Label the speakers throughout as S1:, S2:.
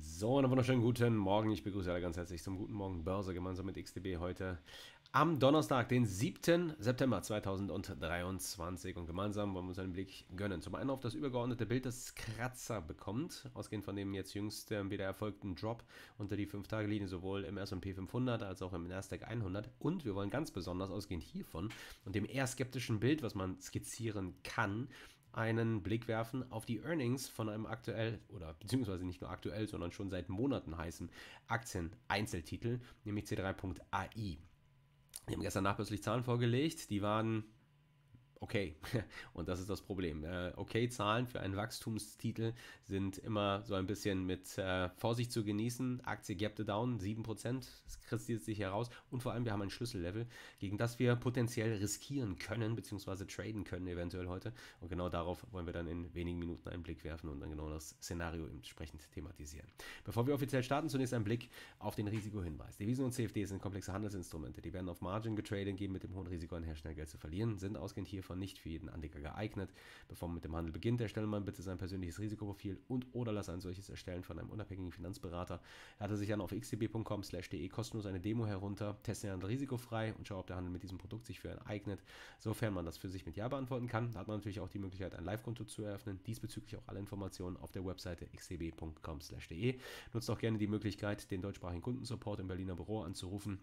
S1: So, einen wunderschönen guten Morgen. Ich begrüße alle ganz herzlich zum Guten Morgen Börse gemeinsam mit XTB heute am Donnerstag, den 7. September 2023. Und gemeinsam wollen wir uns einen Blick gönnen. Zum einen auf das übergeordnete Bild, das Kratzer bekommt, ausgehend von dem jetzt jüngst ähm, wieder erfolgten Drop unter die 5-Tage-Linie, sowohl im SP 500 als auch im NASDAQ 100. Und wir wollen ganz besonders ausgehend hiervon und dem eher skeptischen Bild, was man skizzieren kann, einen Blick werfen auf die Earnings von einem aktuell oder beziehungsweise nicht nur aktuell, sondern schon seit Monaten heißen Aktien-Einzeltitel, nämlich C3.ai. Wir haben gestern Nachbörslich Zahlen vorgelegt, die waren okay. Und das ist das Problem. Ne? okay, Zahlen für einen Wachstumstitel sind immer so ein bisschen mit äh, Vorsicht zu genießen. Aktie gappte down 7%, das kristallisiert sich heraus. Und vor allem, wir haben ein Schlüssellevel, gegen das wir potenziell riskieren können, beziehungsweise traden können eventuell heute. Und genau darauf wollen wir dann in wenigen Minuten einen Blick werfen und dann genau das Szenario entsprechend thematisieren. Bevor wir offiziell starten, zunächst ein Blick auf den Risikohinweis. Devisen und CFD sind komplexe Handelsinstrumente. Die werden auf Margin getradet, geben mit dem hohen Risiko einher, schnell Geld zu verlieren, sind ausgehend hiervon Käufer nicht für jeden Anleger geeignet. Bevor man mit dem Handel beginnt, erstelle man bitte sein persönliches Risikoprofil und oder lasse ein solches erstellen von einem unabhängigen Finanzberater. Er hatte sich dann auf xcbcom de kostenlos eine Demo herunter, teste den Handel risikofrei und schaue, ob der Handel mit diesem Produkt sich für einen eignet. Sofern man das für sich mit Ja beantworten kann, hat man natürlich auch die Möglichkeit, ein Live-Konto zu eröffnen. Diesbezüglich auch alle Informationen auf der Webseite xcbcom de Nutzt auch gerne die Möglichkeit, den deutschsprachigen Kundensupport im Berliner Büro anzurufen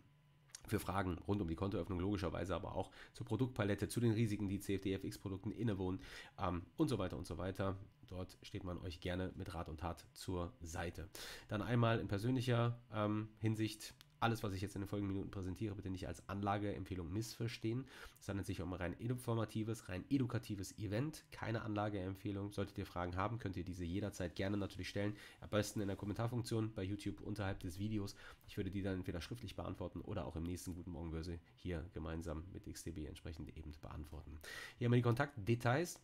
S1: für Fragen rund um die Kontoöffnung, logischerweise aber auch zur Produktpalette, zu den Risiken, die CFDFX-Produkten innewohnen ähm, und so weiter und so weiter. Dort steht man euch gerne mit Rat und Tat zur Seite. Dann einmal in persönlicher ähm, Hinsicht alles, was ich jetzt in den folgenden Minuten präsentiere, bitte nicht als Anlageempfehlung missverstehen. Es handelt sich um ein rein informatives, rein edukatives Event, keine Anlageempfehlung. Solltet ihr Fragen haben, könnt ihr diese jederzeit gerne natürlich stellen. Am besten in der Kommentarfunktion bei YouTube unterhalb des Videos. Ich würde die dann entweder schriftlich beantworten oder auch im nächsten Guten Morgen Börse hier gemeinsam mit XTB entsprechend eben beantworten. Hier haben wir die Kontaktdetails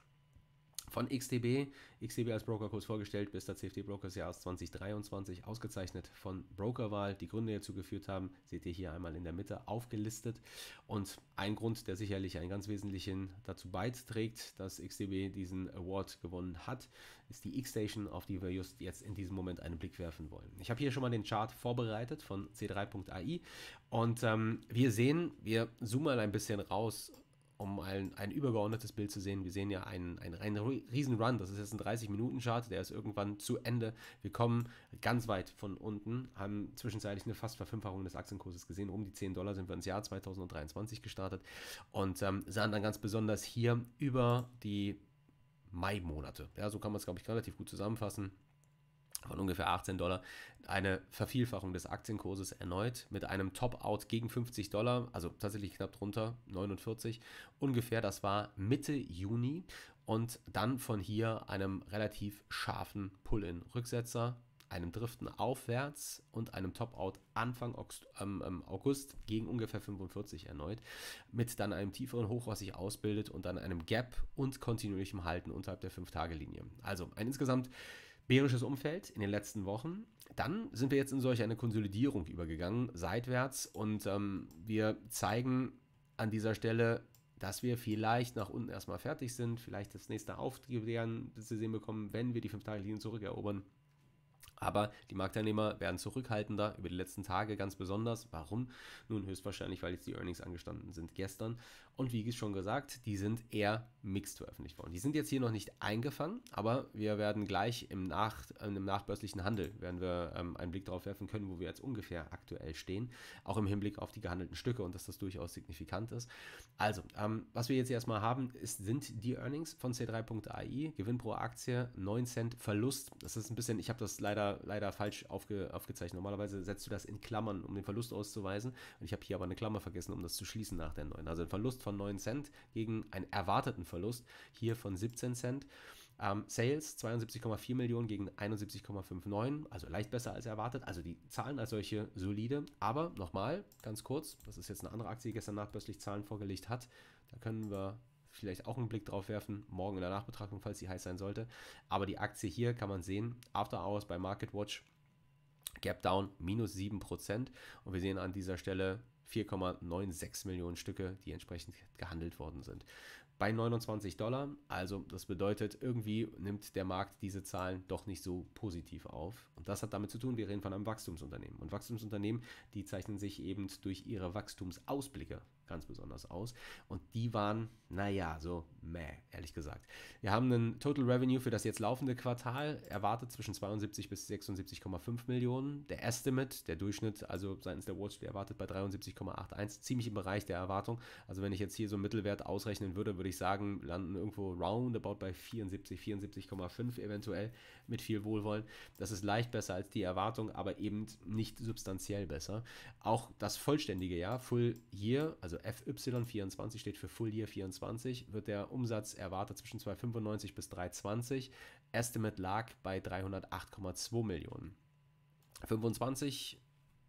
S1: von XDB. XDB als Brokerkurs vorgestellt, bis der CFD Broker des Jahres 2023 ausgezeichnet von Brokerwahl. Die Gründe, die dazu geführt haben, seht ihr hier einmal in der Mitte aufgelistet. Und ein Grund, der sicherlich einen ganz wesentlichen dazu beiträgt, dass XDB diesen Award gewonnen hat, ist die X-Station, auf die wir just jetzt in diesem Moment einen Blick werfen wollen. Ich habe hier schon mal den Chart vorbereitet von c3.ai und ähm, wir sehen, wir zoomen ein bisschen raus um ein, ein übergeordnetes Bild zu sehen, wir sehen ja einen, einen, einen riesen Run, das ist jetzt ein 30-Minuten-Chart, der ist irgendwann zu Ende. Wir kommen ganz weit von unten, haben zwischenzeitlich eine fast Verfünffachung des Aktienkurses gesehen, um die 10 Dollar sind wir ins Jahr 2023 gestartet und ähm, sahen dann ganz besonders hier über die Mai-Monate. Ja, so kann man es, glaube ich, relativ gut zusammenfassen von ungefähr 18 Dollar, eine Vervielfachung des Aktienkurses erneut mit einem Top-Out gegen 50 Dollar, also tatsächlich knapp drunter, 49 ungefähr, das war Mitte Juni und dann von hier einem relativ scharfen Pull-in-Rücksetzer, einem Driften aufwärts und einem Top-Out Anfang August ähm, ähm, gegen ungefähr 45 erneut, mit dann einem tieferen Hoch, was sich ausbildet und dann einem Gap und kontinuierlichem Halten unterhalb der 5-Tage-Linie. Also ein insgesamt bärisches Umfeld in den letzten Wochen. Dann sind wir jetzt in solch eine Konsolidierung übergegangen, seitwärts. Und ähm, wir zeigen an dieser Stelle, dass wir vielleicht nach unten erstmal fertig sind, vielleicht das nächste Auftrieb zu sehen bekommen, wenn wir die 5-Tage-Linie zurückerobern. Aber die Marktteilnehmer werden zurückhaltender über die letzten Tage ganz besonders. Warum? Nun höchstwahrscheinlich, weil jetzt die Earnings angestanden sind gestern. Und wie schon gesagt, die sind eher mixed veröffentlicht worden. Die sind jetzt hier noch nicht eingefangen, aber wir werden gleich im, Nach, im nachbörslichen Handel werden wir ähm, einen Blick darauf werfen können, wo wir jetzt ungefähr aktuell stehen. Auch im Hinblick auf die gehandelten Stücke und dass das durchaus signifikant ist. Also, ähm, was wir jetzt erstmal haben, ist, sind die Earnings von C3.ai, Gewinn pro Aktie 9 Cent Verlust. Das ist ein bisschen, ich habe das leider leider, falsch aufge, aufgezeichnet. Normalerweise setzt du das in Klammern, um den Verlust auszuweisen. Und ich habe hier aber eine Klammer vergessen, um das zu schließen nach der 9. Also ein Verlust von 9 Cent gegen einen erwarteten Verlust hier von 17 Cent. Ähm, Sales 72,4 Millionen gegen 71,59, also leicht besser als erwartet. Also die Zahlen als solche solide. Aber nochmal, ganz kurz, das ist jetzt eine andere Aktie, die gestern nachbörslich Zahlen vorgelegt hat. Da können wir vielleicht auch einen Blick drauf werfen, morgen in der Nachbetrachtung, falls sie heiß sein sollte. Aber die Aktie hier kann man sehen, After Hours bei Market Watch, Gap Down minus 7%. Und wir sehen an dieser Stelle 4,96 Millionen Stücke, die entsprechend gehandelt worden sind. Bei 29 Dollar, also das bedeutet, irgendwie nimmt der Markt diese Zahlen doch nicht so positiv auf. Und das hat damit zu tun, wir reden von einem Wachstumsunternehmen. Und Wachstumsunternehmen, die zeichnen sich eben durch ihre Wachstumsausblicke ganz besonders aus. Und die waren, naja, so meh, ehrlich gesagt. Wir haben einen Total Revenue für das jetzt laufende Quartal erwartet zwischen 72 bis 76,5 Millionen. Der Estimate, der Durchschnitt, also seitens der Wall Street erwartet bei 73,81, ziemlich im Bereich der Erwartung. Also wenn ich jetzt hier so einen Mittelwert ausrechnen würde, würde ich sagen, landen irgendwo roundabout bei 74, 74,5 eventuell mit viel Wohlwollen. Das ist leicht besser als die Erwartung, aber eben nicht substanziell besser. Auch das vollständige Jahr, Full Year, also FY24 steht für Full Year 24, wird der Umsatz erwartet zwischen 295 bis 320. Estimate lag bei 308,2 Millionen. 25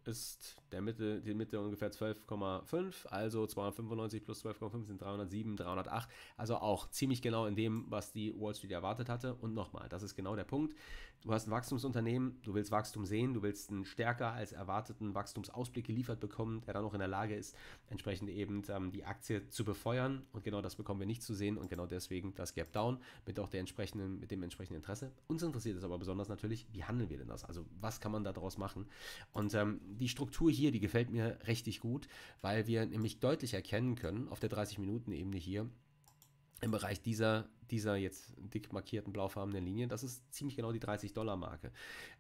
S1: ist der Mitte, die Mitte ungefähr 12,5, also 295 plus 12,5 sind 307, 308. Also auch ziemlich genau in dem, was die Wall Street erwartet hatte. Und nochmal, das ist genau der Punkt. Du hast ein Wachstumsunternehmen, du willst Wachstum sehen, du willst einen stärker als erwarteten Wachstumsausblick geliefert bekommen, der dann auch in der Lage ist, entsprechend eben ähm, die Aktie zu befeuern. Und genau das bekommen wir nicht zu sehen und genau deswegen das Gap Down mit auch der entsprechenden, mit dem entsprechenden Interesse. Uns interessiert es aber besonders natürlich, wie handeln wir denn das? Also was kann man daraus machen? Und ähm, die Struktur hier hier, die gefällt mir richtig gut, weil wir nämlich deutlich erkennen können, auf der 30-Minuten-Ebene hier, im Bereich dieser, dieser jetzt dick markierten blaufarbenen Linie, das ist ziemlich genau die 30-Dollar-Marke.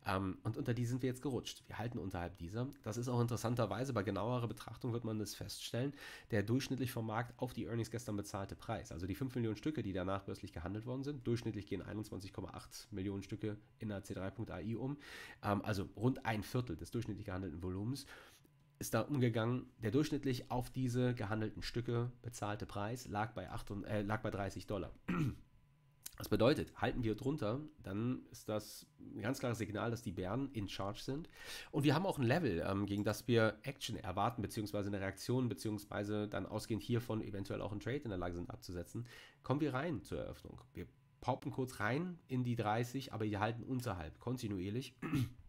S1: Ähm, und unter die sind wir jetzt gerutscht. Wir halten unterhalb dieser. Das ist auch interessanterweise, bei genauerer Betrachtung wird man das feststellen, der durchschnittlich vom Markt auf die Earnings gestern bezahlte Preis. Also die 5 Millionen Stücke, die danach börslich gehandelt worden sind, durchschnittlich gehen 21,8 Millionen Stücke in der C3.ai um. Ähm, also rund ein Viertel des durchschnittlich gehandelten Volumens ist da umgegangen. Der durchschnittlich auf diese gehandelten Stücke bezahlte Preis lag bei, 8, äh, lag bei 30 Dollar. Das bedeutet, halten wir drunter, dann ist das ein ganz klares Signal, dass die Bären in Charge sind. Und wir haben auch ein Level, ähm, gegen das wir Action erwarten, beziehungsweise eine Reaktion, beziehungsweise dann ausgehend hiervon eventuell auch ein Trade in der Lage sind abzusetzen. Kommen wir rein zur Eröffnung. Wir paupen kurz rein in die 30, aber wir halten unterhalb kontinuierlich.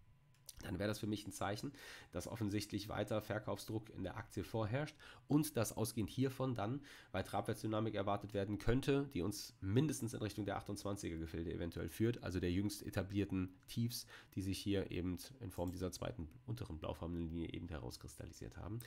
S1: dann wäre das für mich ein Zeichen, dass offensichtlich weiter Verkaufsdruck in der Aktie vorherrscht und dass ausgehend hiervon dann weitere Abwärtsdynamik erwartet werden könnte, die uns mindestens in Richtung der 28er Gefilde eventuell führt, also der jüngst etablierten Tiefs, die sich hier eben in Form dieser zweiten unteren blaufarbenen Linie eben herauskristallisiert haben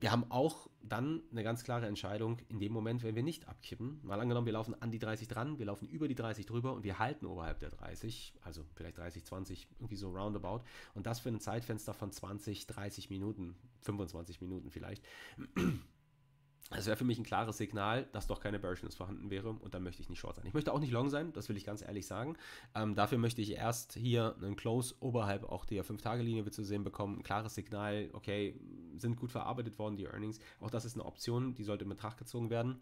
S1: wir haben auch dann eine ganz klare Entscheidung in dem Moment, wenn wir nicht abkippen. Mal angenommen, wir laufen an die 30 dran, wir laufen über die 30 drüber und wir halten oberhalb der 30, also vielleicht 30, 20, irgendwie so roundabout. Und das für ein Zeitfenster von 20, 30 Minuten, 25 Minuten vielleicht. Es wäre für mich ein klares Signal, dass doch keine Bearishness vorhanden wäre und dann möchte ich nicht short sein. Ich möchte auch nicht long sein, das will ich ganz ehrlich sagen. Ähm, dafür möchte ich erst hier einen Close oberhalb auch der 5-Tage-Linie zu sehen bekommen. Ein klares Signal, okay, sind gut verarbeitet worden die Earnings. Auch das ist eine Option, die sollte in Betracht gezogen werden.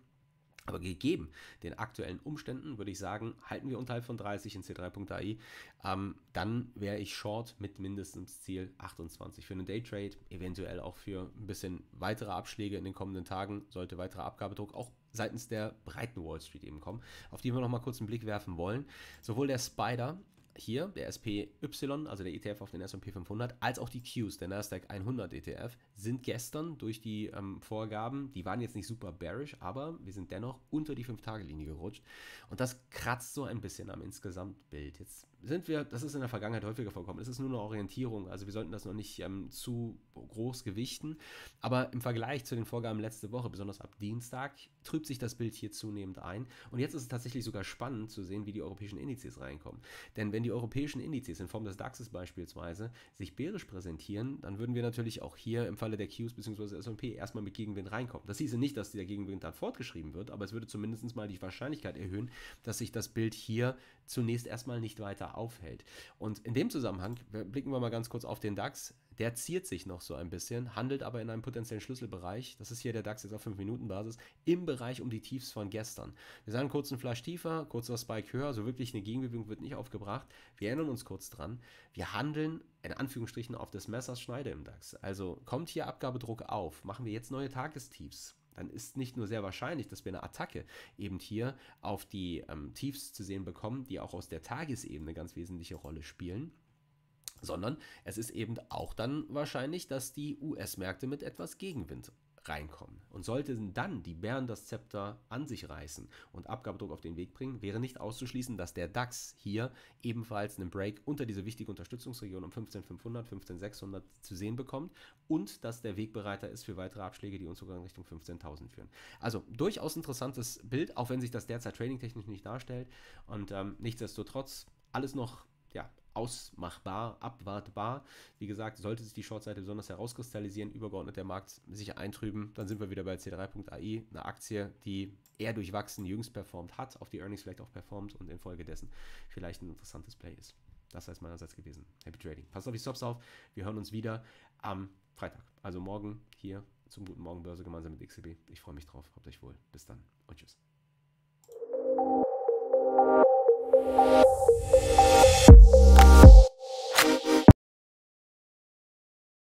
S1: Aber gegeben den aktuellen Umständen würde ich sagen, halten wir unterhalb von 30 in C3.ai, ähm, dann wäre ich short mit mindestens Ziel 28 für einen Daytrade, eventuell auch für ein bisschen weitere Abschläge in den kommenden Tagen, sollte weiterer Abgabedruck auch seitens der breiten Wall Street eben kommen, auf die wir nochmal kurz einen Blick werfen wollen. Sowohl der Spider hier, der SPY, also der ETF auf den S&P 500, als auch die Qs, der Nasdaq 100 ETF, sind gestern durch die ähm, Vorgaben, die waren jetzt nicht super bearish, aber wir sind dennoch unter die 5-Tage-Linie gerutscht. Und das kratzt so ein bisschen am Insgesamtbild. Jetzt sind wir, das ist in der Vergangenheit häufiger vorkommen, es ist nur eine Orientierung, also wir sollten das noch nicht ähm, zu groß gewichten. Aber im Vergleich zu den Vorgaben letzte Woche, besonders ab Dienstag, trübt sich das Bild hier zunehmend ein. Und jetzt ist es tatsächlich sogar spannend zu sehen, wie die europäischen Indizes reinkommen. Denn wenn die europäischen Indizes in Form des DAXes beispielsweise sich bärisch präsentieren, dann würden wir natürlich auch hier im Vergleich Falle der Qs bzw. S&P erstmal mit Gegenwind reinkommt. Das hieße nicht, dass der Gegenwind dann fortgeschrieben wird, aber es würde zumindest mal die Wahrscheinlichkeit erhöhen, dass sich das Bild hier zunächst erstmal nicht weiter aufhält. Und in dem Zusammenhang blicken wir mal ganz kurz auf den DAX. Der ziert sich noch so ein bisschen, handelt aber in einem potenziellen Schlüsselbereich. Das ist hier der DAX jetzt auf 5-Minuten-Basis, im Bereich um die Tiefs von gestern. Wir sahen kurz einen Flash tiefer, kurzer Spike höher, so also wirklich eine Gegenbewegung wird nicht aufgebracht. Wir erinnern uns kurz dran. Wir handeln in Anführungsstrichen auf des Messers Schneide im DAX. Also kommt hier Abgabedruck auf, machen wir jetzt neue Tagestiefs dann ist nicht nur sehr wahrscheinlich, dass wir eine Attacke eben hier auf die ähm, Tiefs zu sehen bekommen, die auch aus der Tagesebene ganz wesentliche Rolle spielen sondern es ist eben auch dann wahrscheinlich, dass die US-Märkte mit etwas Gegenwind reinkommen. Und sollten dann die Bären das Zepter an sich reißen und Abgabedruck auf den Weg bringen, wäre nicht auszuschließen, dass der DAX hier ebenfalls einen Break unter diese wichtige Unterstützungsregion um 15500, 15600 zu sehen bekommt und dass der Wegbereiter ist für weitere Abschläge, die uns sogar in Richtung 15000 führen. Also durchaus interessantes Bild, auch wenn sich das derzeit tradingtechnisch nicht darstellt und ähm, nichtsdestotrotz alles noch ja, ausmachbar, abwartbar. Wie gesagt, sollte sich die Shortseite besonders herauskristallisieren, übergeordnet der Markt sicher eintrüben, dann sind wir wieder bei C3.ai, eine Aktie, die eher durchwachsen jüngst performt hat, auf die Earnings vielleicht auch performt und infolgedessen vielleicht ein interessantes Play ist. Das heißt meinerseits gewesen. Happy Trading. Passt auf die Stops auf. Wir hören uns wieder am Freitag. Also morgen hier zum guten Morgen Börse gemeinsam mit XCB. Ich freue mich drauf. Habt euch wohl. Bis dann und tschüss.